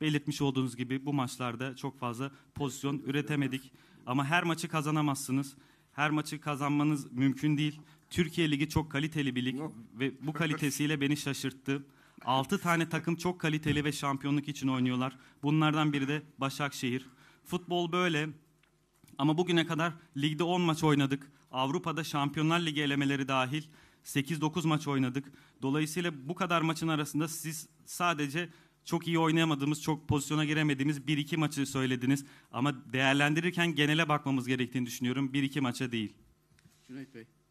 belirtmiş olduğunuz gibi bu maçlarda çok fazla pozisyon üretemedik. Ama her maçı kazanamazsınız. Her maçı kazanmanız mümkün değil. Türkiye Ligi çok kaliteli bir lig ve bu kalitesiyle beni şaşırttı. 6 tane takım çok kaliteli ve şampiyonluk için oynuyorlar. Bunlardan biri de Başakşehir. Futbol böyle. Ama bugüne kadar ligde 10 maç oynadık. Avrupa'da Şampiyonlar Ligi elemeleri dahil 8-9 maç oynadık. Dolayısıyla bu kadar maçın arasında siz sadece çok iyi oynayamadığımız, çok pozisyona giremediğimiz bir iki maçı söylediniz. Ama değerlendirirken genele bakmamız gerektiğini düşünüyorum. Bir iki maça değil. Cüneyt Bey.